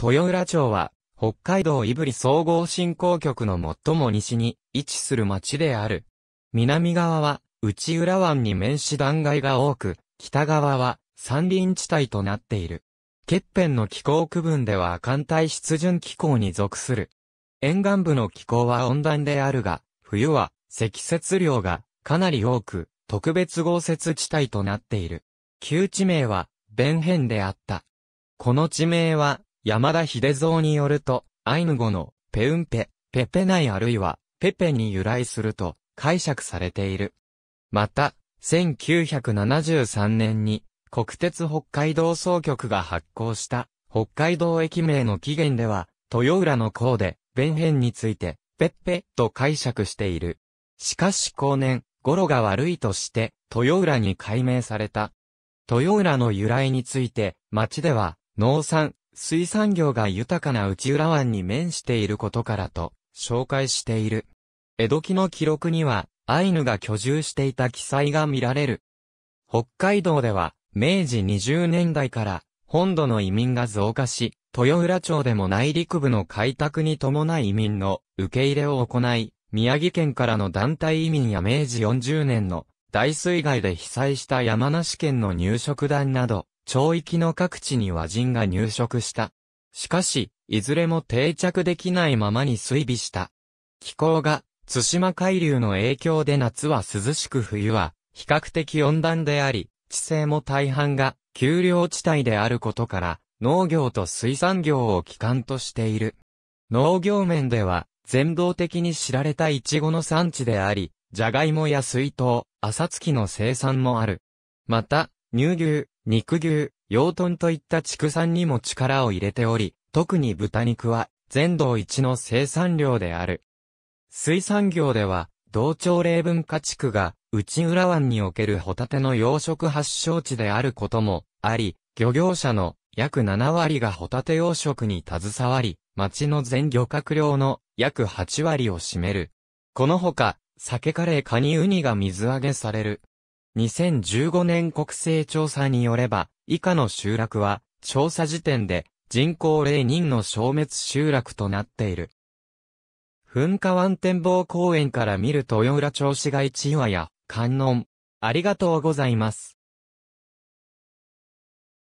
豊浦町は、北海道胆振総合振興局の最も西に位置する町である。南側は、内浦湾に面し断崖が多く、北側は山林地帯となっている。欠片の気候区分では寒帯湿潤気候に属する。沿岸部の気候は温暖であるが、冬は積雪量がかなり多く、特別豪雪地帯となっている。旧地名は、弁変であった。この地名は、山田秀蔵によると、アイヌ語のペウンペ、ペペナイあるいはペペに由来すると解釈されている。また、1973年に国鉄北海道総局が発行した北海道駅名の起源では、豊浦の甲で弁変についてペッペと解釈している。しかし後年、語呂が悪いとして豊浦に改名された。豊浦の由来について、町では農産、水産業が豊かな内浦湾に面していることからと紹介している。江戸期の記録には、アイヌが居住していた記載が見られる。北海道では、明治20年代から本土の移民が増加し、豊浦町でも内陸部の開拓に伴い移民の受け入れを行い、宮城県からの団体移民や明治40年の大水害で被災した山梨県の入植団など、町域の各地に和人が入植した。しかし、いずれも定着できないままに衰微した。気候が、津島海流の影響で夏は涼しく冬は、比較的温暖であり、地勢も大半が、丘陵地帯であることから、農業と水産業を基幹としている。農業面では、全道的に知られたイチゴの産地であり、ジャガイモや水筒、朝月の生産もある。また、乳牛、肉牛、養豚といった畜産にも力を入れており、特に豚肉は全道一の生産量である。水産業では、同調例文化地区が内浦湾におけるホタテの養殖発祥地であることもあり、漁業者の約7割がホタテ養殖に携わり、町の全漁獲量の約8割を占める。このほか、酒カレーカニウニが水揚げされる。2015年国勢調査によれば、以下の集落は、調査時点で人口0人の消滅集落となっている。噴火湾展望公園から見る豊浦町市街地岩や観音。ありがとうございます。